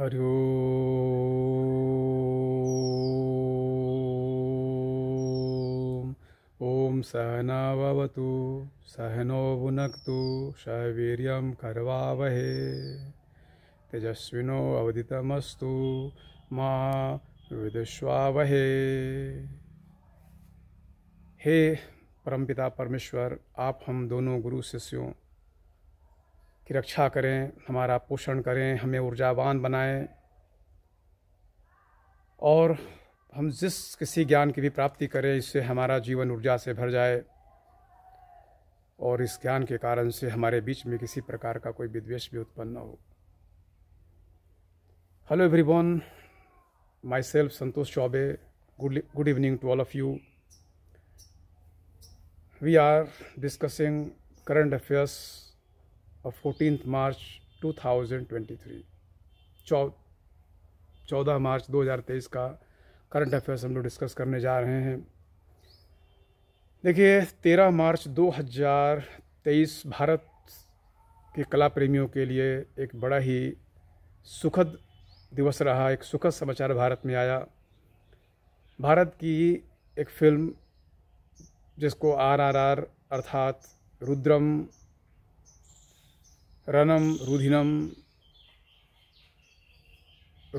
हरि ओम सहना भवतु सहनो भुनक्तु सवीर्यं करवावहे तेजस्विनो अवदितमस्तु मा विदुष्वावहे हे परमपिता परमेश्वर आप हम दोनों गुरु शिष्यों की रक्षा करें हमारा पोषण करें हमें ऊर्जावान बनाएं और हम जिस किसी ज्ञान की भी प्राप्ति करें इससे हमारा जीवन ऊर्जा से भर जाए और इस ज्ञान के कारण से हमारे बीच में किसी प्रकार का कोई विद्वेष भी उत्पन्न न हो hello everyone myself Santosh Chaube good evening to all of you we are discussing current affairs और फोर्टीन मार्च 2023 चौ चौदह मार्च 2023 का करंट अफेयर्स हम लोग डिस्कस करने जा रहे हैं देखिए तेरह मार्च 2023 भारत के कला प्रेमियों के लिए एक बड़ा ही सुखद दिवस रहा एक सुखद समाचार भारत में आया भारत की एक फिल्म जिसको आर आर आर अर्थात Raudram Ranam Rudhiram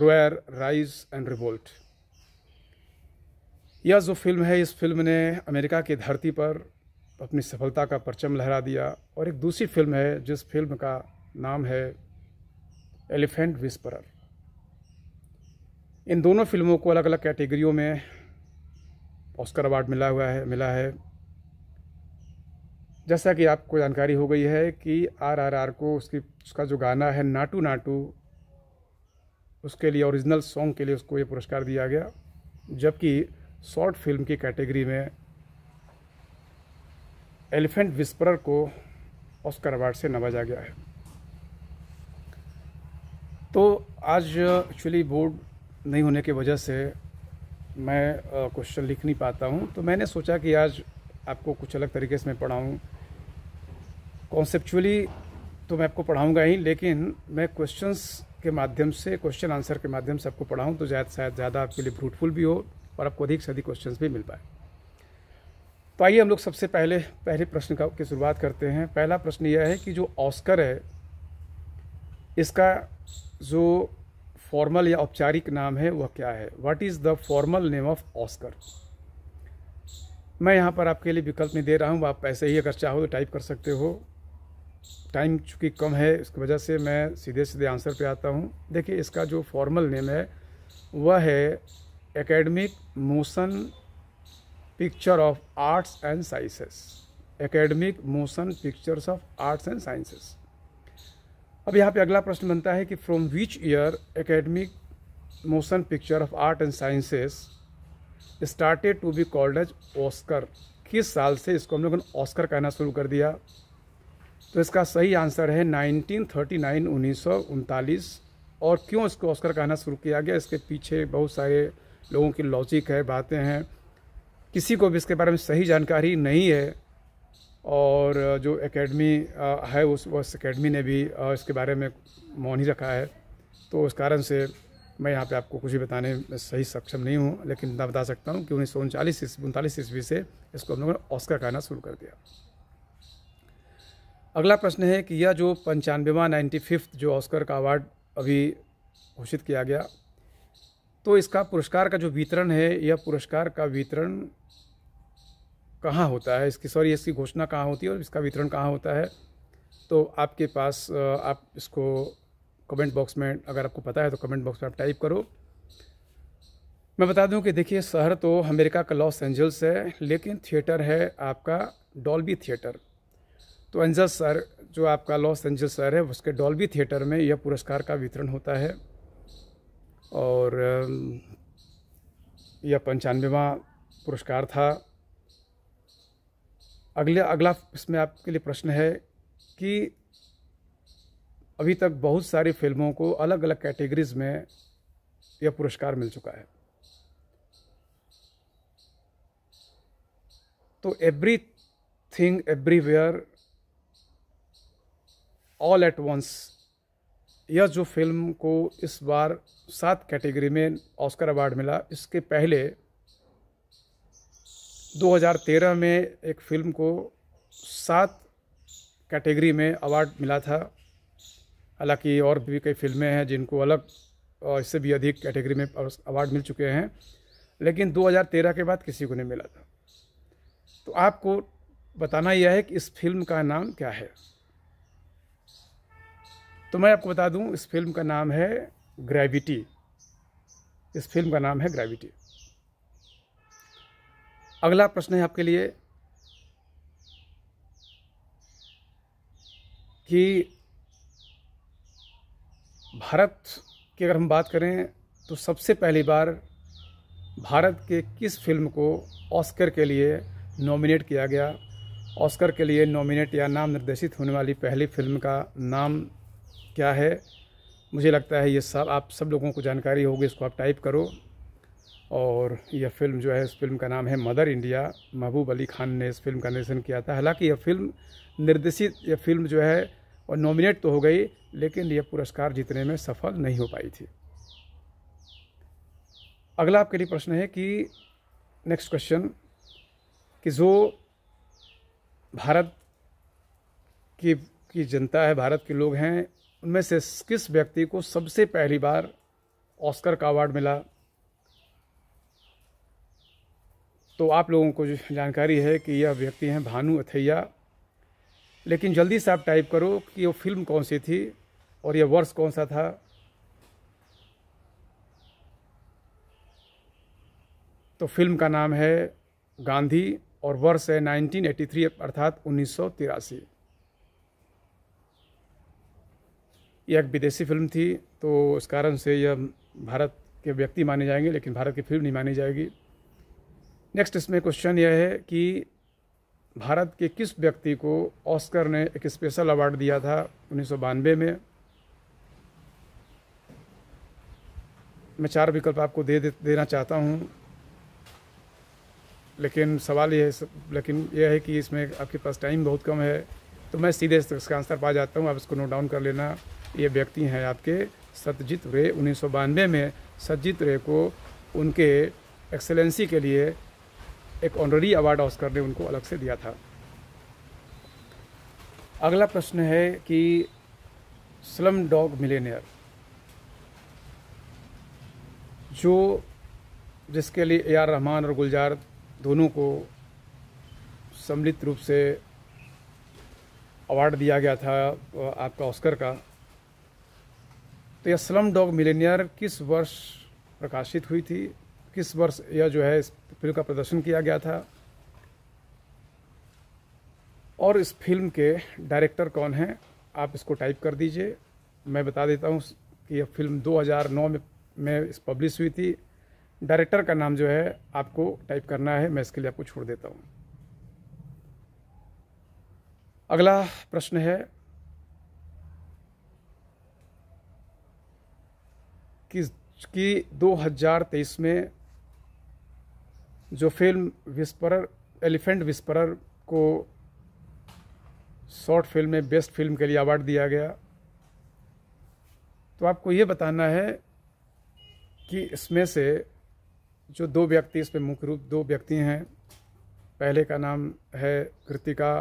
roar rise and revolt यह जो फिल्म है इस फिल्म ने अमेरिका की धरती पर अपनी सफलता का परचम लहरा दिया और एक दूसरी फिल्म है जिस फिल्म का नाम है एलिफेंट विस्परर इन दोनों फिल्मों को अलग अलग कैटेगरियों में ऑस्कर अवार्ड मिला हुआ है मिला है जैसा कि आपको जानकारी हो गई है कि आरआरआर को उसकी उसका जो गाना है नाटू नाटू उसके लिए ओरिजिनल सॉन्ग के लिए उसको ये पुरस्कार दिया गया जबकि शॉर्ट फिल्म की कैटेगरी में एलिफेंट विस्परर को ऑस्कर अवार्ड से नवाजा गया है तो आज एक्चुअली बोर्ड नहीं होने की वजह से मैं क्वेश्चन लिख नहीं पाता हूँ तो मैंने सोचा कि आज आपको कुछ अलग तरीके से मैं पढ़ाऊँ कॉन्सेप्चुअली तो मैं आपको पढ़ाऊँगा ही लेकिन मैं क्वेश्चंस के माध्यम से क्वेश्चन आंसर के माध्यम से आपको पढ़ाऊँ तो शायद शायद ज़्यादा आपके लिए फ्रूटफुल भी हो और आपको अधिक से अधिक क्वेश्चन भी मिल पाए तो आइए हम लोग सबसे पहले पहले प्रश्न का की शुरुआत करते हैं पहला प्रश्न यह है कि जो ऑस्कर है इसका जो फॉर्मल या औपचारिक नाम है वह क्या है what is the formal name of Oscar मैं यहाँ पर आपके लिए विकल्प में दे रहा हूँ आप पैसे ही अगर चाहो तो टाइप कर सकते हो टाइम चूँकि कम है इसकी वजह से मैं सीधे सीधे आंसर पे आता हूँ देखिए इसका जो फॉर्मल नेम है वह है academic motion picture of arts and sciences academic motion pictures of arts and sciences अब यहाँ पे अगला प्रश्न बनता है कि from which year academic motion picture of art and sciences started to be called as Oscar किस साल से इसको हम लोगों ने ऑस्कर कहना शुरू कर दिया तो इसका सही आंसर है 1939 उन्नीस और क्यों इसको ऑस्कर कहना शुरू किया गया इसके पीछे बहुत सारे लोगों की लॉजिक है बातें हैं किसी को भी इसके बारे में सही जानकारी नहीं है और जो एकेडमी है उस उस एकेडमी ने भी इसके बारे में मौन ही रखा है तो उस कारण से मैं यहाँ पे आपको कुछ भी बताने में सही सक्षम नहीं हूँ लेकिन मैं बता सकता हूँ कि उन्नीस सौ उनचालीस ईस्वी उनतालीस ईस्वी से इसको हम लोगों ने ऑस्कर कहना शुरू कर दिया अगला प्रश्न है कि यह जो पंचानवेवा नाइन्टी फिफ्थ जो ऑस्कर का अवार्ड अभी घोषित किया गया तो इसका पुरस्कार का जो वितरण है यह पुरस्कार का वितरण कहाँ होता है इसकी सॉरी इसकी घोषणा कहाँ होती है और इसका वितरण कहाँ होता है तो आपके पास आप इसको कमेंट बॉक्स में अगर आपको पता है तो कमेंट बॉक्स में आप टाइप करो मैं बता दूं कि देखिए शहर तो अमेरिका का लॉस एंजल्स है लेकिन थिएटर है आपका डॉल्बी थिएटर तो अंजल सर जो आपका लॉस एंजल सर है उसके डॉल्बी थिएटर में यह पुरस्कार का वितरण होता है और यह पंचानवेवा पुरस्कार था अगले अगला इसमें आपके लिए प्रश्न है कि अभी तक बहुत सारी फिल्मों को अलग अलग कैटेगरीज में यह पुरस्कार मिल चुका है तो everything everywhere all at once यह जो फिल्म को इस बार सात कैटेगरी में ऑस्कर अवार्ड मिला इसके पहले 2013 में एक फिल्म को सात कैटेगरी में अवार्ड मिला था हालांकि और भी कई फिल्में हैं जिनको अलग इससे भी अधिक कैटेगरी में अवार्ड मिल चुके हैं लेकिन 2013 के बाद किसी को नहीं मिला था तो आपको बताना यह है कि इस फिल्म का नाम क्या है तो मैं आपको बता दूं इस फिल्म का नाम है ग्रेविटी इस फिल्म का नाम है ग्रेविटी अगला प्रश्न है आपके लिए कि भारत की अगर हम बात करें तो सबसे पहली बार भारत के किस फिल्म को ऑस्कर के लिए नॉमिनेट किया गया ऑस्कर के लिए नॉमिनेट या नाम निर्देशित होने वाली पहली फिल्म का नाम क्या है मुझे लगता है ये सब आप सब लोगों को जानकारी होगी इसको आप टाइप करो और यह फ़िल्म जो है इस फिल्म का नाम है मदर इंडिया महबूब अली खान ने इस फिल्म का निर्देशन किया था हालांकि यह फिल्म निर्देशित यह फिल्म जो है और नॉमिनेट तो हो गई लेकिन यह पुरस्कार जीतने में सफल नहीं हो पाई थी अगला आपके लिए प्रश्न है कि नेक्स्ट क्वेश्चन कि जो भारत की की जनता है भारत के लोग हैं उनमें से किस व्यक्ति को सबसे पहली बार ऑस्कर का अवार्ड मिला तो आप लोगों को जानकारी है कि यह व्यक्ति हैं भानु अथैया लेकिन जल्दी से आप टाइप करो कि वो फिल्म कौन सी थी और यह वर्ष कौन सा था तो फिल्म का नाम है गांधी और वर्ष है 1983 अर्थात उन्नीस यह एक विदेशी फिल्म थी तो इस कारण से यह भारत के व्यक्ति माने जाएंगे लेकिन भारत की फिल्म नहीं मानी जाएगी नेक्स्ट इसमें क्वेश्चन यह है कि भारत के किस व्यक्ति को ऑस्कर ने एक स्पेशल अवार्ड दिया था उन्नीस में मैं चार विकल्प आपको दे, दे देना चाहता हूँ लेकिन सवाल यह है लेकिन यह है कि इसमें आपके पास टाइम बहुत कम है तो मैं सीधे इसका आंसर पा जाता हूँ आप इसको नोट डाउन कर लेना ये व्यक्ति हैं आपके सत्यजीत रे उन्नीस में सत्यजीत रे को उनके एक्सेलेंसी के लिए एक ऑनररी अवार्ड ऑस्कर ने उनको अलग से दिया था अगला प्रश्न है कि स्लम डॉग मिलेनियर जो जिसके लिए ए आर रहमान और गुलजार दोनों को सम्मिलित रूप से अवार्ड दिया गया था आपका ऑस्कर का तो यह स्लम डॉग मिलेनियर किस वर्ष प्रकाशित हुई थी किस वर्ष यह जो है इस फिल्म का प्रदर्शन किया गया था और इस फिल्म के डायरेक्टर कौन हैं आप इसको टाइप कर दीजिए मैं बता देता हूँ कि यह फिल्म 2009 में में इस पब्लिश हुई थी डायरेक्टर का नाम जो है आपको टाइप करना है मैं इसके लिए आपको छोड़ देता हूँ अगला प्रश्न है कि कि 2023 में जो फिल्म विस्परर एलिफेंट विस्परर को शॉर्ट फिल्म में बेस्ट फिल्म के लिए अवार्ड दिया गया तो आपको ये बताना है कि इसमें से जो दो व्यक्ति इसमें मुख्य रूप दो व्यक्ति हैं पहले का नाम है कृतिका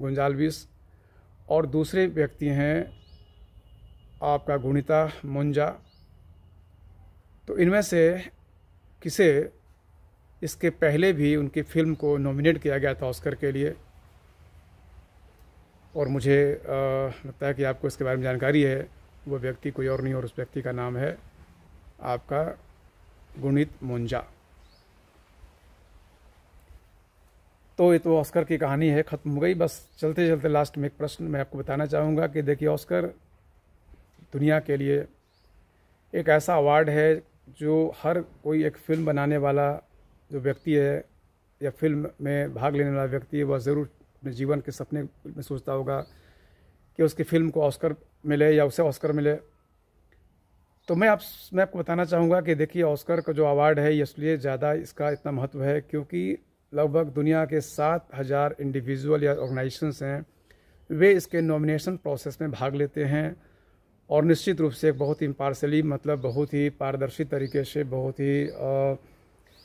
गुंजालविस और दूसरे व्यक्ति हैं आपका गुणिता मुंजा तो इनमें से किसे इसके पहले भी उनकी फिल्म को नॉमिनेट किया गया था ऑस्कर के लिए और मुझे लगता है कि आपको इसके बारे में जानकारी है वो व्यक्ति कोई और नहीं और उस व्यक्ति का नाम है आपका गुणित मुंजा तो ये तो ऑस्कर की कहानी है ख़त्म हो गई बस चलते चलते लास्ट में एक प्रश्न मैं आपको बताना चाहूँगा कि देखिए ऑस्कर दुनिया के लिए एक ऐसा अवार्ड है जो हर कोई एक फिल्म बनाने वाला जो व्यक्ति है या फिल्म में भाग लेने वाला व्यक्ति है वह ज़रूर अपने जीवन के सपने में सोचता होगा कि उसकी फिल्म को ऑस्कर मिले या उसे ऑस्कर मिले तो मैं आप मैं आपको बताना चाहूँगा कि देखिए ऑस्कर का जो अवार्ड है इसलिए ज़्यादा इसका इतना महत्व है क्योंकि लगभग दुनिया के सात हज़ार इंडिविजुअल या ऑर्गेनाइजेशंस हैं वे इसके नॉमिनेशन प्रोसेस में भाग लेते हैं और निश्चित रूप से बहुत ही पार्सली मतलब बहुत ही पारदर्शी तरीके से बहुत ही आ,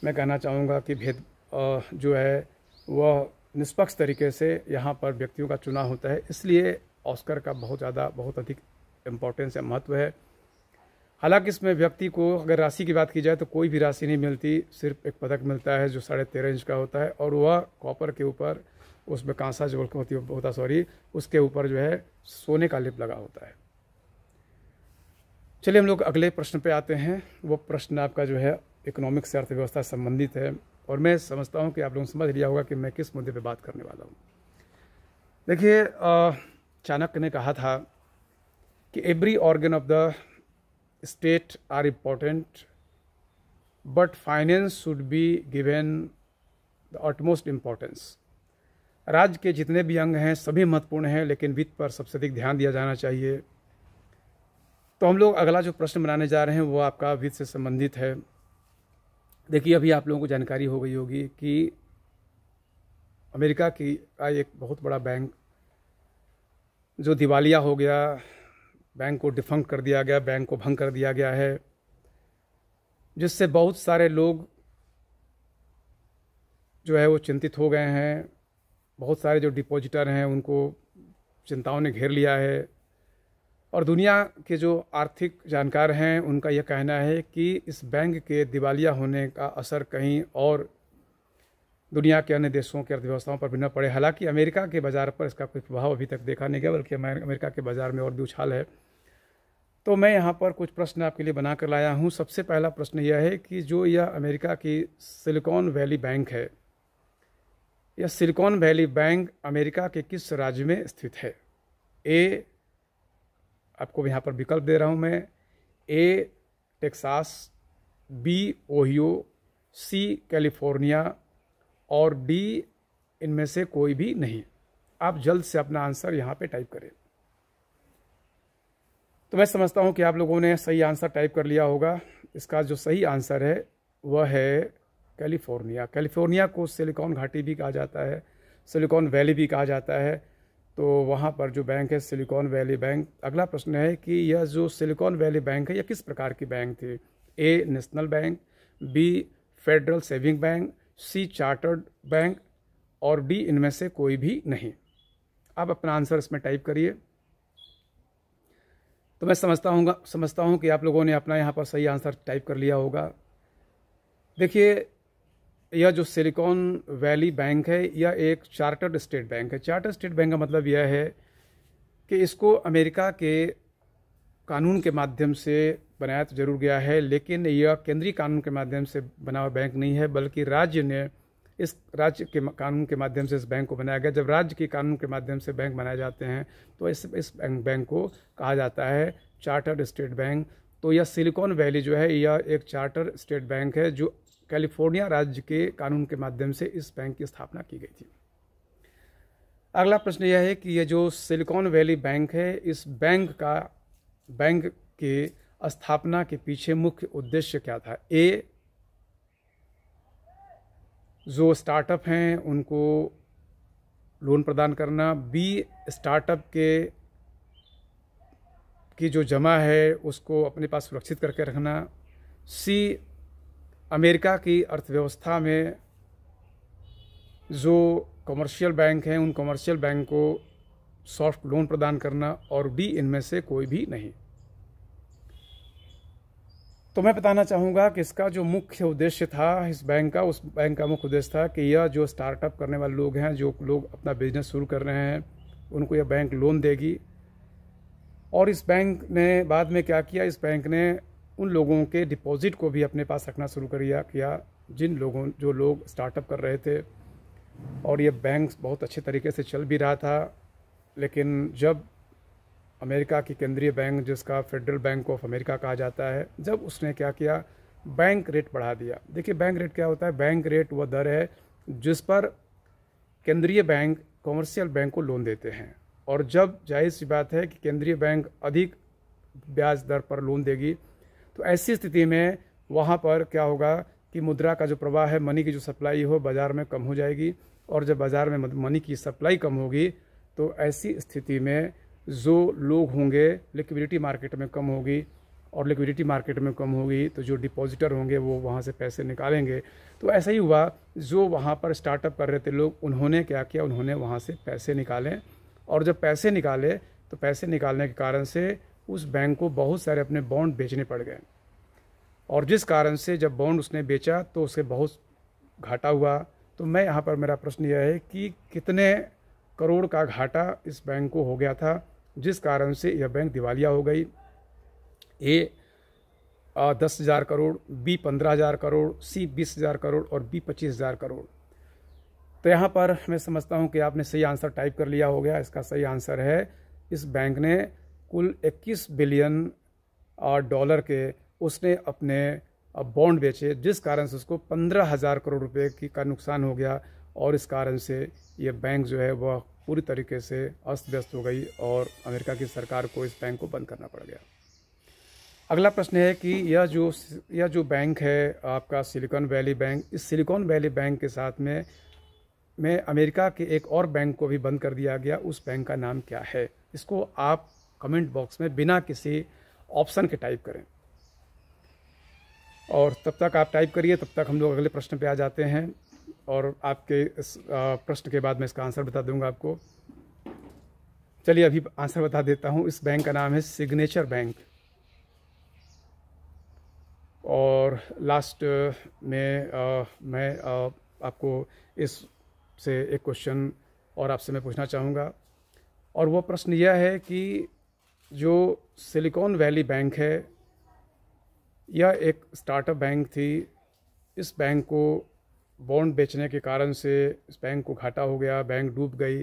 मैं कहना चाहूँगा कि भेद आ, जो है वह निष्पक्ष तरीके से यहाँ पर व्यक्तियों का चुनाव होता है इसलिए ऑस्कर का बहुत ज़्यादा बहुत अधिक इम्पोर्टेंस या महत्व है हालांकि इसमें व्यक्ति को अगर राशि की बात की जाए तो कोई भी राशि नहीं मिलती सिर्फ एक पदक मिलता है जो साढ़े तेरह इंच का होता है और वह कॉपर के ऊपर उसमें कांसा जो होती होता सॉरी उसके ऊपर जो है सोने का लिप लगा होता है चलिए हम लोग अगले प्रश्न पे आते हैं वो प्रश्न आपका जो है इकोनॉमिक से अर्थव्यवस्था संबंधित है और मैं समझता हूँ कि आप लोगों ने समझ लिया होगा कि मैं किस मुद्दे पे बात करने वाला हूँ देखिए चाणक्य ने कहा था कि every organ of the state are important but finance should be given the utmost importance राज्य के जितने भी अंग हैं सभी महत्वपूर्ण हैं लेकिन वित्त पर सबसे अधिक ध्यान दिया जाना चाहिए तो हम लोग अगला जो प्रश्न बनाने जा रहे हैं वो आपका वित्त से संबंधित है देखिए अभी आप लोगों को जानकारी हो गई होगी कि अमेरिका की का एक बहुत बड़ा बैंक जो दिवालिया हो गया बैंक को डिफंक कर दिया गया बैंक को भंग कर दिया गया है जिससे बहुत सारे लोग जो है वो चिंतित हो गए हैं बहुत सारे जो डिपॉजिटर हैं उनको चिंताओं ने घेर लिया है और दुनिया के जो आर्थिक जानकार हैं उनका यह कहना है कि इस बैंक के दिवालिया होने का असर कहीं और दुनिया के अन्य देशों की अर्थव्यवस्थाओं पर भी न पड़े हालांकि अमेरिका के बाज़ार पर इसका कोई प्रभाव अभी तक देखा नहीं गया बल्कि अमेरिका के बाज़ार में और भी उछाल है तो मैं यहाँ पर कुछ प्रश्न आपके लिए बना कर लाया हूँ सबसे पहला प्रश्न यह है कि जो यह अमेरिका की सिलिकॉन वैली बैंक है यह सिलिकॉन वैली बैंक अमेरिका के किस राज्य में स्थित है ए आपको यहाँ पर विकल्प दे रहा हूँ मैं A Texas B Ohio C California और डी इनमें से कोई भी नहीं आप जल्द से अपना आंसर यहाँ पे टाइप करें तो मैं समझता हूँ कि आप लोगों ने सही आंसर टाइप कर लिया होगा इसका जो सही आंसर है वह है कैलिफोर्निया कैलिफोर्निया को सिलिकॉन घाटी भी कहा जाता है सिलिकॉन वैली भी कहा जाता है तो वहाँ पर जो बैंक है सिलिकॉन वैली बैंक अगला प्रश्न है कि यह जो सिलिकॉन वैली बैंक है यह किस प्रकार की बैंक थी A national bank B federal saving bank C chartered bank और डी इनमें से कोई भी नहीं आप अपना आंसर इसमें टाइप करिए तो मैं समझता हूँ समझता हूँ कि आप लोगों ने अपना यहाँ पर सही आंसर टाइप कर लिया होगा देखिए यह जो सिलिकॉन वैली बैंक है यह एक चार्टर्ड स्टेट बैंक है चार्टर्ड स्टेट बैंक का मतलब यह है कि इसको अमेरिका के कानून के माध्यम से बनाया तो जरूर गया है लेकिन यह केंद्रीय कानून के माध्यम से बना हुआ बैंक नहीं है बल्कि राज्य ने इस राज्य के कानून के माध्यम से इस बैंक को बनाया गया जब राज्य के कानून के माध्यम से बैंक बनाए जाते हैं तो इस इस बैंक, बैंक को कहा जाता है चार्टर्ड स्टेट बैंक तो यह सिलिकॉन वैली जो है यह एक चार्टर स्टेट बैंक है जो कैलिफोर्निया राज्य के कानून के माध्यम से इस बैंक की स्थापना की गई थी अगला प्रश्न यह है कि यह जो सिलिकॉन वैली बैंक है इस बैंक का बैंक के स्थापना के पीछे मुख्य उद्देश्य क्या था ए जो स्टार्टअप हैं उनको लोन प्रदान करना बी स्टार्टअप के की जो जमा है उसको अपने पास सुरक्षित करके रखना सी अमेरिका की अर्थव्यवस्था में जो कमर्शियल बैंक हैं उन कमर्शियल बैंक को सॉफ्ट लोन प्रदान करना और भी इनमें से कोई भी नहीं तो मैं बताना चाहूँगा कि इसका जो मुख्य उद्देश्य था इस बैंक का उस बैंक का मुख्य उद्देश्य था कि यह जो स्टार्टअप करने वाले लोग हैं जो लोग अपना बिजनेस शुरू कर रहे हैं उनको यह बैंक लोन देगी और इस बैंक ने बाद में क्या किया इस बैंक ने उन लोगों के डिपॉजिट को भी अपने पास रखना शुरू करिया किया जिन लोगों जो लोग स्टार्टअप कर रहे थे और ये बैंक बहुत अच्छे तरीके से चल भी रहा था लेकिन जब अमेरिका की केंद्रीय बैंक जिसका फेडरल बैंक ऑफ अमेरिका कहा जाता है जब उसने क्या किया बैंक रेट बढ़ा दिया देखिए बैंक रेट क्या होता है बैंक रेट वह दर है जिस पर केंद्रीय बैंक कॉमर्शियल बैंक को लोन देते हैं और जब जाहिर सी बात है कि केंद्रीय बैंक अधिक ब्याज दर पर लोन देगी तो ऐसी स्थिति में वहाँ पर क्या होगा कि मुद्रा का जो प्रवाह है मनी की जो सप्लाई हो बाज़ार में कम हो जाएगी और जब बाज़ार में मनी की सप्लाई कम होगी तो ऐसी स्थिति में जो लोग होंगे लिक्विडिटी मार्केट में कम होगी और लिक्विडिटी मार्केट में कम होगी तो जो डिपॉजिटर होंगे वो वहाँ से पैसे निकालेंगे तो ऐसा ही हुआ जो वहाँ पर स्टार्टअप कर रहे थे लोग उन्होंने क्या किया उन्होंने वहाँ से पैसे निकाले और जब पैसे निकाले तो पैसे निकालने के कारण से उस बैंक को बहुत सारे अपने बॉन्ड बेचने पड़ गए और जिस कारण से जब बॉन्ड उसने बेचा तो उसे बहुत घाटा हुआ तो मैं यहाँ पर मेरा प्रश्न यह है कि कितने करोड़ का घाटा इस बैंक को हो गया था जिस कारण से यह बैंक दिवालिया हो गई ए दस हज़ार करोड़ बी पंद्रह हज़ार करोड़ सी बीस हज़ार करोड़ और बी पच्चीस हज़ार करोड़ तो यहाँ पर मैं समझता हूँ कि आपने सही आंसर टाइप कर लिया हो गया इसका सही आंसर है इस बैंक ने कुल 21 बिलियन डॉलर के उसने अपने बॉन्ड बेचे जिस कारण से उसको पंद्रह हज़ार करोड़ रुपए की का नुकसान हो गया और इस कारण से ये बैंक जो है वह पूरी तरीके से अस्त व्यस्त हो गई और अमेरिका की सरकार को इस बैंक को बंद करना पड़ गया अगला प्रश्न है कि यह जो यह जो बैंक है आपका सिलिकॉन वैली बैंक इस सिलिकॉन वैली बैंक के साथ में में अमेरिका के एक और बैंक को भी बंद कर दिया गया उस बैंक का नाम क्या है इसको आप कमेंट बॉक्स में बिना किसी ऑप्शन के टाइप करें और तब तक आप टाइप करिए तब तक हम लोग अगले प्रश्न पे आ जाते हैं और आपके इस प्रश्न के बाद मैं इसका आंसर बता दूंगा आपको चलिए अभी आंसर बता देता हूँ इस बैंक का नाम है सिग्नेचर बैंक और लास्ट में आ, मैं आ, आपको इस से एक क्वेश्चन और आपसे मैं पूछना चाहूँगा और वो प्रश्न यह है कि जो सिलिकॉन वैली बैंक है यह एक स्टार्टअप बैंक थी इस बैंक को बॉन्ड बेचने के कारण से इस बैंक को घाटा हो गया बैंक डूब गई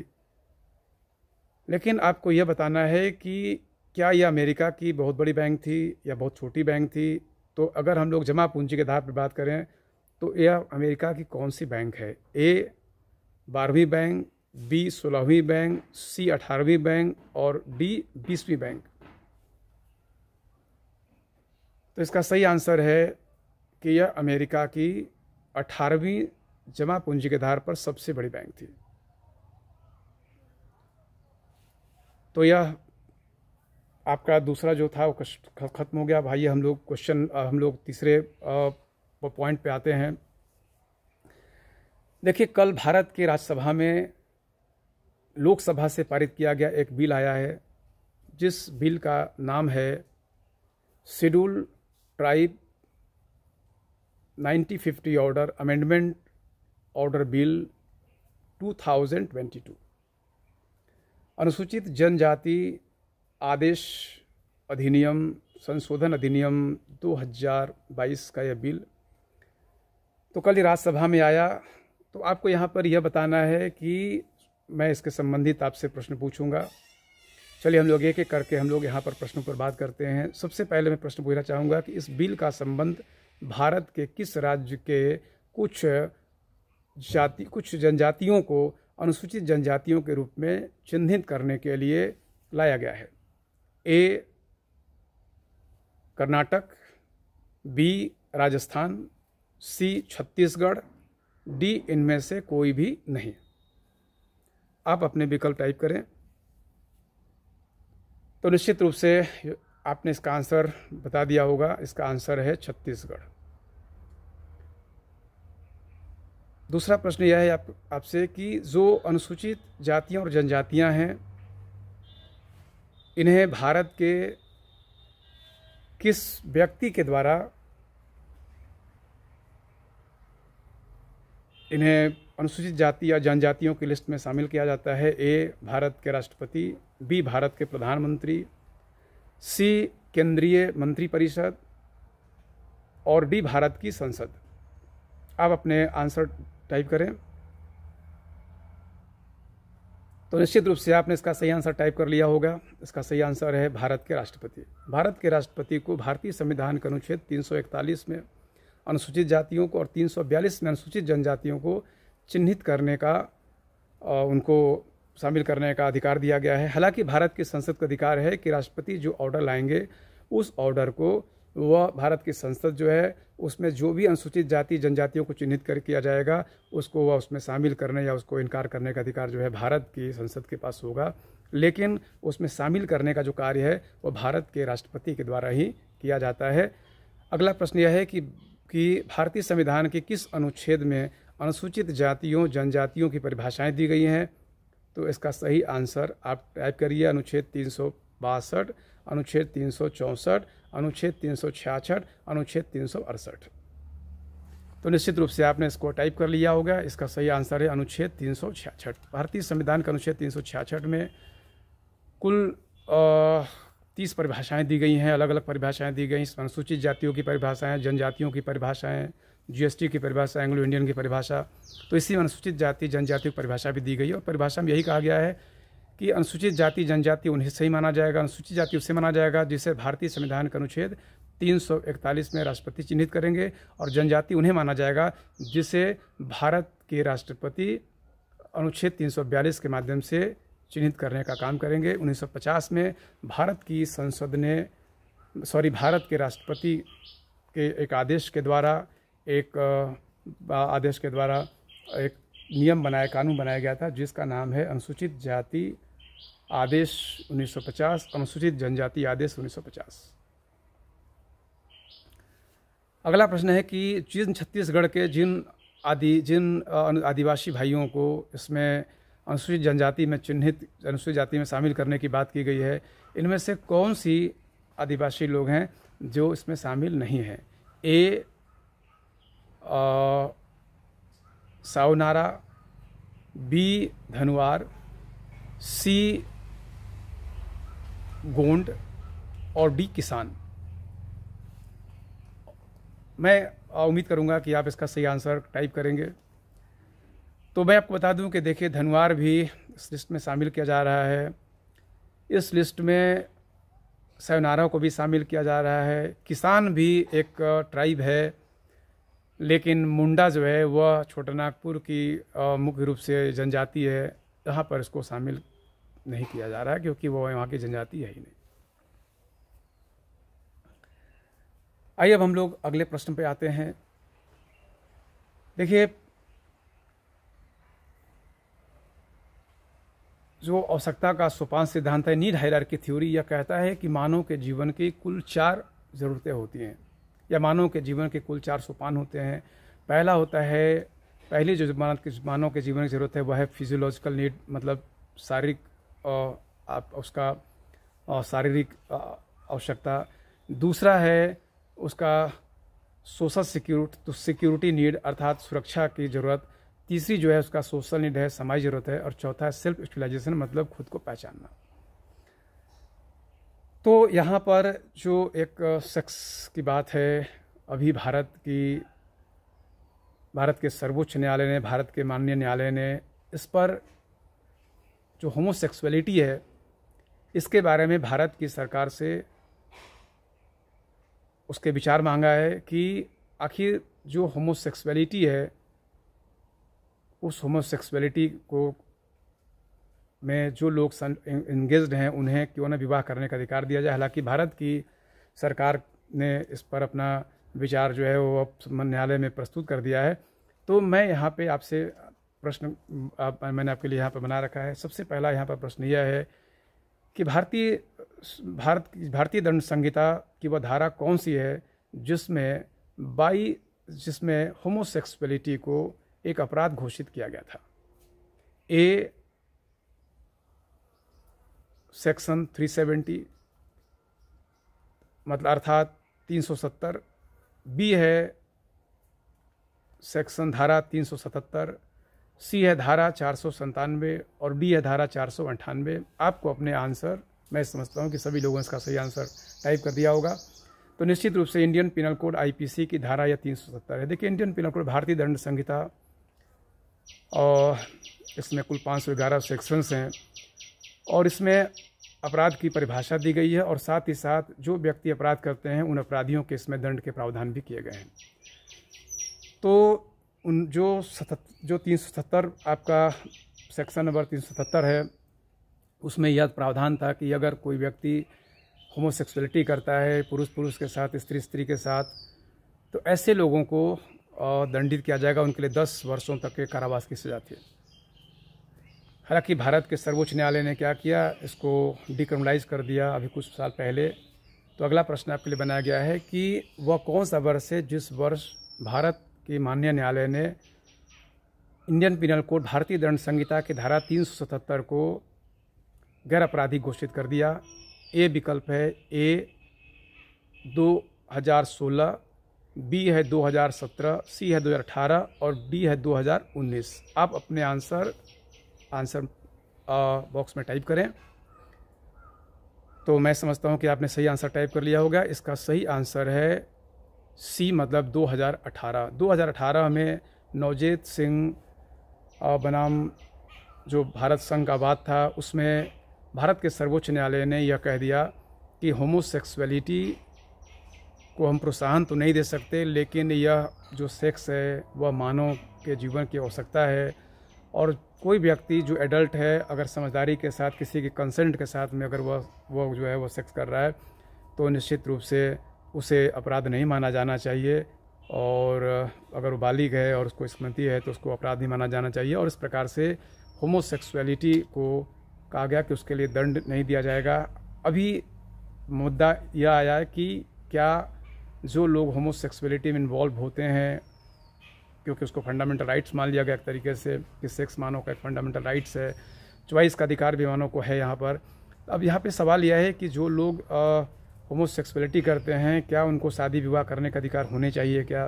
लेकिन आपको यह बताना है कि क्या यह अमेरिका की बहुत बड़ी बैंक थी या बहुत छोटी बैंक थी तो अगर हम लोग जमा पूंजी के आधार पर बात करें तो यह अमेरिका की कौन सी बैंक है ए बारहवीं बैंक बी सोलहवीं बैंक सी अठारहवीं बैंक और डी बीसवीं बैंक तो इसका सही आंसर है कि यह अमेरिका की अठारहवीं जमा पूंजी के आधार पर सबसे बड़ी बैंक थी तो यह आपका दूसरा जो था वो ख़त्म हो गया भाई हम लोग क्वेश्चन हम लोग तीसरे पॉइंट पे आते हैं देखिए कल भारत के राज्यसभा में लोकसभा से पारित किया गया एक बिल आया है जिस बिल का नाम है schedule tribe 9050 order amendment order bill 2022 अनुसूचित जनजाति आदेश अधिनियम संशोधन अधिनियम 2022 का यह बिल तो कल राज्यसभा में आया तो आपको यहाँ पर यह बताना है कि मैं इसके संबंधित आपसे प्रश्न पूछूंगा चलिए हम लोग एक एक करके हम लोग यहाँ पर प्रश्नों पर बात करते हैं सबसे पहले मैं प्रश्न पूछना चाहूँगा कि इस बिल का संबंध भारत के किस राज्य के कुछ जाति कुछ जनजातियों को अनुसूचित जनजातियों के रूप में चिन्हित करने के लिए लाया गया है A Karnataka B Rajasthan C Chhattisgarh D इनमें से कोई भी नहीं आप अपने विकल्प टाइप करें तो निश्चित रूप से आपने इसका आंसर बता दिया होगा इसका आंसर है छत्तीसगढ़ दूसरा प्रश्न यह है आप आपसे कि जो अनुसूचित जातियां और जनजातियां हैं इन्हें भारत के किस व्यक्ति के द्वारा इन्हें अनुसूचित जाति या जनजातियों की लिस्ट में शामिल किया जाता है ए भारत के राष्ट्रपति बी भारत के प्रधानमंत्री सी केंद्रीय मंत्रिपरिषद और डी भारत की संसद आप अपने आंसर टाइप करें तो निश्चित रूप से आपने इसका सही आंसर टाइप कर लिया होगा इसका सही आंसर है भारत के राष्ट्रपति भारत के राष्ट्रपति को भारतीय संविधान के अनुच्छेद 341 में अनुसूचित जातियों को और 342 में अनुसूचित जनजातियों को चिन्हित करने का उनको शामिल करने का अधिकार दिया गया है हालांकि भारत की संसद का अधिकार है कि राष्ट्रपति जो ऑर्डर लाएंगे उस ऑर्डर को वह भारत की संसद जो है उसमें जो भी अनुसूचित जाति जनजातियों को चिन्हित कर किया जाएगा उसको वह उसमें शामिल करने या उसको इनकार करने का अधिकार जो है भारत की संसद के पास होगा लेकिन उसमें शामिल करने का जो कार्य है वह भारत के राष्ट्रपति के द्वारा ही किया जाता है अगला प्रश्न यह है कि कि भारतीय संविधान के किस अनुच्छेद में अनुसूचित जातियों जनजातियों की परिभाषाएं दी गई हैं तो इसका सही आंसर आप टाइप करिए अनुच्छेद तीन सौ बासठ अनुच्छेद तीन सौ चौंसठ अनुच्छेद तीन सौ छियासठ अनुच्छेद तीन सौ अड़सठ तो निश्चित रूप से आपने इसको टाइप कर लिया होगा इसका सही आंसर है अनुच्छेद तीन सौ भारतीय संविधान के अनुच्छेद तीन सौ में कुल तीस परिभाषाएं दी गई हैं अलग अलग परिभाषाएं दी गई अनुसूचित जातियों की परिभाषाएं जनजातियों की परिभाषाएं जीएसटी की परिभाषा एंग्लो इंडियन की परिभाषा तो इसी में अनुसूचित जाति जनजाति की परिभाषा भी दी गई है और परिभाषा में यही कहा गया है कि अनुसूचित जाति जनजाति उन्हें सही माना जाएगा अनुसूचित जाति उसे माना जाएगा जिसे भारतीय संविधान का अनुच्छेद 341 में राष्ट्रपति चिन्हित करेंगे और जनजाति उन्हें माना जाएगा जिसे भारत के राष्ट्रपति अनुच्छेद 342 के माध्यम से चिन्हित करने का काम करेंगे 1950 में भारत की संसद ने सॉरी भारत के राष्ट्रपति के एक आदेश के द्वारा एक आदेश के द्वारा एक नियम बनाया कानून बनाया गया था जिसका नाम है अनुसूचित जाति आदेश 1950 अनुसूचित जनजाति आदेश 1950 अगला प्रश्न है कि जिन छत्तीसगढ़ के जिन आदि जिन आदिवासी भाइयों को इसमें अनुसूचित जनजाति में चिन्हित अनुसूचित जाति में शामिल करने की बात की गई है इनमें से कौन सी आदिवासी लोग हैं जो इसमें शामिल नहीं हैं ए सावनारा बी धनुआर सी गोंड और डी किसान मैं उम्मीद करूंगा कि आप इसका सही आंसर टाइप करेंगे तो मैं आपको बता दूं कि देखिए धनवार भी इस लिस्ट में शामिल किया जा रहा है इस लिस्ट में सयोनारा को भी शामिल किया जा रहा है किसान भी एक ट्राइब है लेकिन मुंडा जो है वह छोटा नागपुर की मुख्य रूप से जनजाति है यहाँ पर इसको शामिल नहीं किया जा रहा है क्योंकि वह यहाँ की जनजाति है ही नहीं आइए अब हम लोग अगले प्रश्न पे आते हैं देखिए जो आवश्यकता का सोपान सिद्धांत है नीड हायरार्की थ्योरी यह कहता है कि मानव के जीवन की कुल चार ज़रूरतें होती हैं या मानव के जीवन के कुल चार सोपान होते हैं पहला होता है पहली जो मानव के मानव के जीवन की ज़रूरत है वह है फिजियोलॉजिकल नीड मतलब शारीरिक आप उसका शारीरिक आवश्यकता दूसरा है उसका सोशल सिक्योरिट तो सिक्योरिटी नीड अर्थात सुरक्षा की ज़रूरत तीसरी जो है उसका सोशल नीड है समाज ज़रूरत है और चौथा है सेल्फ स्टिलाइजेशन मतलब खुद को पहचानना तो यहाँ पर जो एक शख्स की बात है अभी भारत की भारत के सर्वोच्च न्यायालय ने भारत के माननीय न्यायालय ने इस पर जो होमोसेक्सुअलिटी है इसके बारे में भारत की सरकार से उसके विचार मांगा है कि आखिर जो होमोसेक्सुअलिटी है उस होमोसेक्सुअलिटी को में जो लोग इंगेज हैं उन्हें क्यों ना विवाह करने का अधिकार दिया जाए हालांकि भारत की सरकार ने इस पर अपना विचार जो है वो अब न्यायालय में प्रस्तुत कर दिया है तो मैं यहाँ पे आपसे प्रश्न आप, मैंने आपके लिए यहाँ पर बना रखा है सबसे पहला यहाँ पर प्रश्न यह है कि भारतीय भारत भारतीय दंड संहिता की वह धारा कौन सी है जिसमें बाई जिसमें होमोसेक्सुअलिटी को एक अपराध घोषित किया गया था ए सेक्शन 370 मतलब अर्थात 370 बी है सेक्शन धारा 377 सी है धारा चार और डी है धारा चार आपको अपने आंसर मैं समझता हूँ कि सभी लोगों ने इसका सही आंसर टाइप कर दिया होगा तो निश्चित रूप से इंडियन पिनल कोड आईपीसी की धारा या 370 है देखिए इंडियन पिनल कोड भारतीय दंड संहिता और इसमें कुल पाँच सौ ग्यारह सेक्शंस हैं और इसमें अपराध की परिभाषा दी गई है और साथ ही साथ जो व्यक्ति अपराध करते हैं उन अपराधियों के इसमें दंड के प्रावधान भी किए गए हैं तो उन जो सतत जो तीन आपका सेक्शन नंबर तीन है उसमें यह प्रावधान था कि अगर कोई व्यक्ति होमोसेक्सुअलिटी करता है पुरुष पुरुष के साथ स्त्री स्त्री के साथ तो ऐसे लोगों को दंडित किया जाएगा उनके लिए दस वर्षों तक के कारावास की सजा थी हालांकि भारत के सर्वोच्च न्यायालय ने क्या किया इसको डिक्रमलाइज कर दिया अभी कुछ साल पहले तो अगला प्रश्न आपके लिए बनाया गया है कि वह कौन सा वर्ष है जिस वर्ष भारत के माननीय न्यायालय ने इंडियन पिनल कोड भारतीय दंड संहिता की धारा 377 को गैर अपराधी घोषित कर दिया ए विकल्प है ए 2016 बी है 2017 सी है 2018 और डी है 2019 आप अपने आंसर आंसर बॉक्स में टाइप करें तो मैं समझता हूँ कि आपने सही आंसर टाइप कर लिया होगा इसका सही आंसर है सी मतलब 2018 2018 में नवजीत सिंह बनाम जो भारत संघ का बात था उसमें भारत के सर्वोच्च न्यायालय ने यह कह दिया कि होमोसेक्सुअलिटी को हम प्रोत्साहन तो नहीं दे सकते लेकिन यह जो सेक्स है वह मानव के जीवन की आवश्यकता है और कोई व्यक्ति जो एडल्ट है अगर समझदारी के साथ किसी के कंसेंट के साथ में अगर वह वो जो है वो सेक्स कर रहा है तो निश्चित रूप से उसे अपराध नहीं माना जाना चाहिए और अगर वो बालिग है और उसको स्मृति है तो उसको अपराध नहीं माना जाना चाहिए और इस प्रकार से होमोसेक्सुअलिटी को कहा गया कि उसके लिए दंड नहीं दिया जाएगा अभी मुद्दा यह आया कि क्या जो लोग होमोसेक्सुअलिटी में इन्वॉल्व होते हैं क्योंकि उसको फंडामेंटल राइट्स मान लिया गया एक तरीके से कि सेक्स मानव का एक फंडामेंटल राइट्स है च्वाइस का अधिकार भी मानव को है यहाँ पर अब यहाँ पे सवाल यह है कि जो लोग होमोसेक्सुअलिटी करते हैं क्या उनको शादी विवाह करने का अधिकार होने चाहिए क्या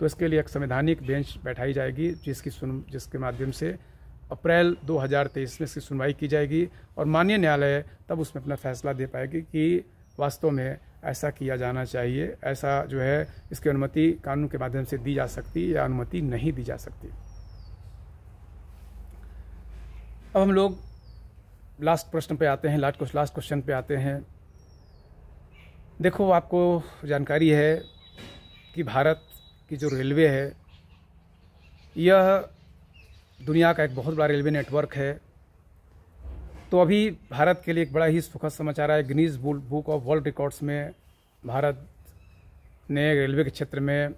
तो इसके लिए एक संवैधानिक बेंच बैठाई जाएगी जिसकी सुन जिसके माध्यम से अप्रैल 2023 में इसकी सुनवाई की जाएगी और माननीय न्यायालय तब उसमें अपना फैसला दे पाएगी कि वास्तव में ऐसा किया जाना चाहिए ऐसा जो है इसकी अनुमति कानून के माध्यम से दी जा सकती या अनुमति नहीं दी जा सकती अब हम लोग लास्ट प्रश्न पे आते हैं लास्ट लास्ट क्वेश्चन पे आते हैं देखो आपको जानकारी है कि भारत की जो रेलवे है यह दुनिया का एक बहुत बड़ा रेलवे नेटवर्क है तो अभी भारत के लिए एक बड़ा ही सुखद समाचार है Guinness book of world records में भारत ने रेलवे के क्षेत्र में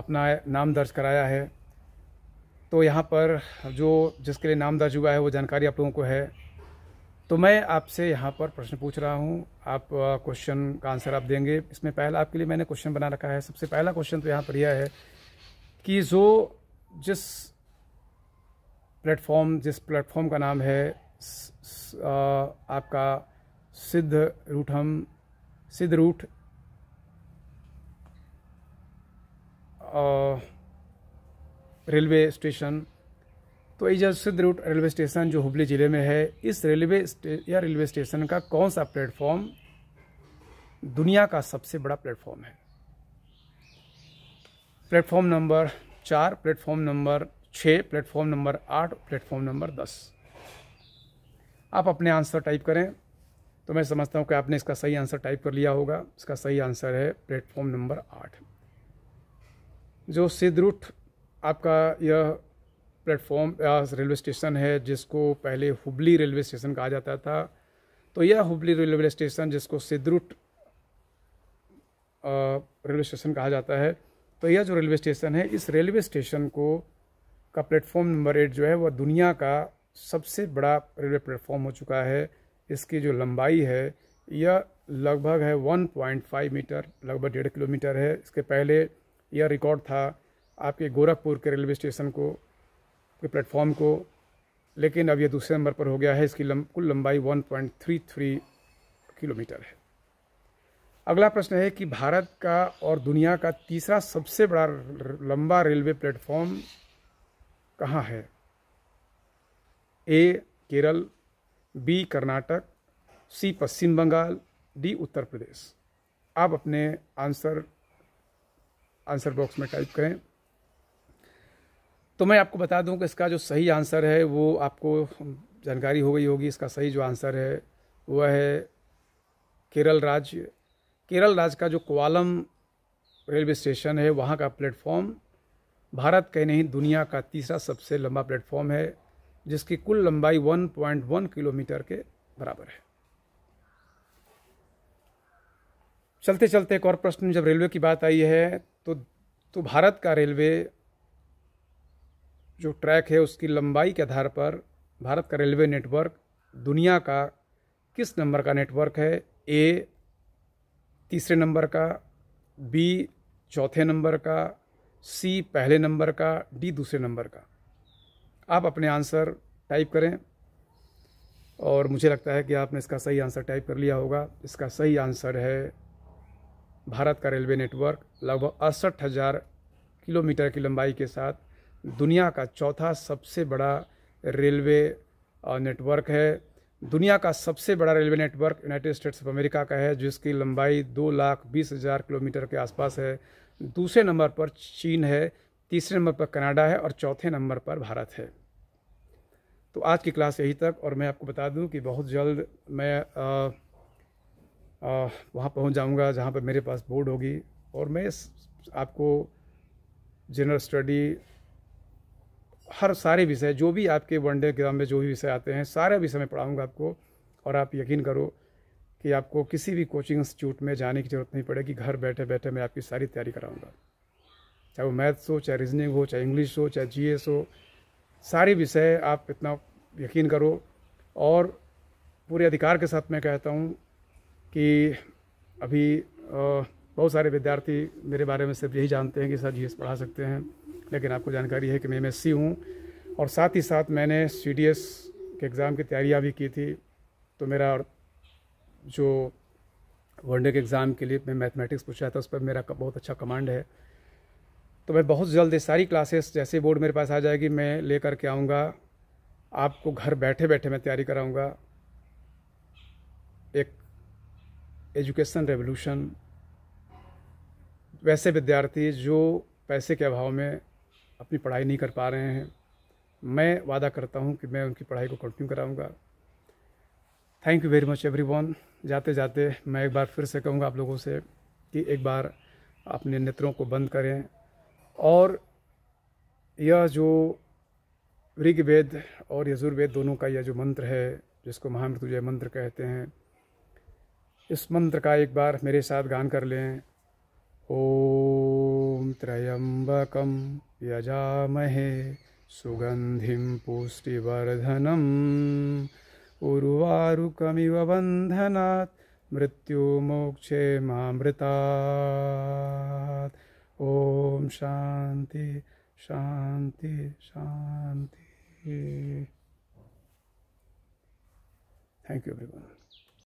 अपना नाम दर्ज कराया है तो यहाँ पर जो जिसके लिए नाम दर्ज हुआ है वो जानकारी आप लोगों को है तो मैं आपसे यहाँ पर प्रश्न पूछ रहा हूँ आप क्वेश्चन का आंसर आप देंगे इसमें पहला आपके लिए मैंने क्वेश्चन बना रखा है सबसे पहला क्वेश्चन तो यहाँ पर यह है कि जो जिस प्लेटफॉर्म जिस प्लेटफॉर्म का नाम है आपका सिद्ध रूट हम सिद्ध रूट रेलवे स्टेशन तो ये जो सिद्ध रूट रेलवे स्टेशन जो हुबली ज़िले में है इस रेलवे या रेलवे स्टेशन का कौन सा प्लेटफॉर्म दुनिया का सबसे बड़ा प्लेटफॉर्म है प्लेटफॉर्म नंबर चार प्लेटफॉर्म नंबर छः प्लेटफॉर्म नंबर आठ प्लेटफॉर्म नंबर दस आप अपने आंसर टाइप करें तो मैं समझता हूँ कि आपने इसका सही आंसर टाइप कर लिया होगा इसका सही आंसर है प्लेटफॉर्म नंबर आठ जो सिद्ध रूट आपका यह प्लेटफॉर्म या रेलवे स्टेशन है जिसको पहले हुबली रेलवे स्टेशन कहा जाता था तो यह हुबली रेलवे स्टेशन जिसको सिद्धरूट रेलवे स्टेशन कहा जाता है तो यह जो रेलवे स्टेशन है इस रेलवे स्टेशन को का प्लेटफॉर्म नंबर एट जो है वह दुनिया का सबसे बड़ा रेलवे प्लेटफॉर्म हो चुका है इसकी जो लंबाई है यह लगभग है 1.5 मीटर लगभग डेढ़ किलोमीटर है इसके पहले यह रिकॉर्ड था आपके गोरखपुर के रेलवे स्टेशन को के प्लेटफॉर्म को लेकिन अब यह दूसरे नंबर पर हो गया है इसकी लंब, कुल लंबाई 1.33 किलोमीटर है अगला प्रश्न है कि भारत का और दुनिया का तीसरा सबसे बड़ा लंबा रेलवे प्लेटफॉर्म कहाँ है A Kerala B Karnataka C Paschim Bengal D Uttar Pradesh आप अपने आंसर आंसर बॉक्स में टाइप करें तो मैं आपको बता दूं कि इसका जो सही आंसर है वो आपको जानकारी हो गई होगी इसका सही जो आंसर है वह है केरल राज्य केरल राज्य का जो कोवालम रेलवे स्टेशन है वहाँ का प्लेटफॉर्म भारत कहीं नहीं दुनिया का तीसरा सबसे लंबा प्लेटफॉर्म है जिसकी कुल लंबाई 1.1 किलोमीटर के बराबर है चलते चलते एक और प्रश्न जब रेलवे की बात आई है तो तो भारत का रेलवे जो ट्रैक है उसकी लंबाई के आधार पर भारत का रेलवे नेटवर्क दुनिया का किस नंबर का नेटवर्क है ए तीसरे नंबर का बी चौथे नंबर का सी पहले नंबर का डी दूसरे नंबर का आप अपने आंसर टाइप करें और मुझे लगता है कि आपने इसका सही आंसर टाइप कर लिया होगा इसका सही आंसर है भारत का रेलवे नेटवर्क लगभग अड़सठ हज़ार किलोमीटर की लंबाई के साथ दुनिया का चौथा सबसे बड़ा रेलवे नेटवर्क है दुनिया का सबसे बड़ा railway network United States of America का है जिसकी लंबाई दो लाख बीस हज़ार किलोमीटर के आसपास है दूसरे नंबर पर चीन है तीसरे नंबर पर कनाडा है और चौथे नंबर पर भारत है तो आज की क्लास यही तक और मैं आपको बता दूं कि बहुत जल्द मैं वहाँ पहुँच जाऊँगा जहाँ पर मेरे पास बोर्ड होगी और मैं आपको जनरल स्टडी हर सारे विषय जो भी आपके वनडे एग्जाम में जो भी विषय आते हैं सारे विषय मैं पढ़ाऊँगा आपको और आप यकीन करो कि आपको किसी भी कोचिंग इंस्टीट्यूट में जाने की ज़रूरत नहीं पड़ेगी घर बैठे बैठे मैं आपकी सारी तैयारी कराऊँगा चाहे वो मैथ्स हो चाहे रीजनिंग हो चाहे इंग्लिश हो चाहे जी हो सारे विषय आप इतना यकीन करो और पूरे अधिकार के साथ मैं कहता हूँ कि अभी बहुत सारे विद्यार्थी मेरे बारे में सिर्फ यही जानते हैं कि सर जी पढ़ा सकते हैं लेकिन आपको जानकारी है कि मैं एमएससी हूँ और साथ ही साथ मैंने सी के एग्ज़ाम की तैयारियाँ भी की थी तो मेरा जो वनडे के एग्ज़ाम के लिए मैं मैथमेटिक्स पूछा था उस पर मेरा बहुत अच्छा कमांड है तो मैं बहुत जल्द सारी क्लासेस जैसे बोर्ड मेरे पास आ जाएगी मैं ले करके आऊँगा आपको घर बैठे बैठे मैं तैयारी कराऊँगा एक एजुकेशन रेवोल्यूशन वैसे विद्यार्थी जो पैसे के अभाव में अपनी पढ़ाई नहीं कर पा रहे हैं मैं वादा करता हूं कि मैं उनकी पढ़ाई को कंटिन्यू कराऊंगा thank you very much everyone जाते जाते मैं एक बार फिर से कहूँगा आप लोगों से कि एक बार अपने नेत्रों को बंद करें और यह जो ऋग्वेद और यजुर्वेद दोनों का यह जो मंत्र है जिसको महामृत्युजय मंत्र कहते हैं इस मंत्र का एक बार मेरे साथ गान कर लें ओम त्रयंबकम यजामहे सुगंधिम पुष्टिवर्धनम उर्वारुकमिव मृत्यु मोक्षे मामृता ओम शांति शांति शांति थैंक यू एवरीवन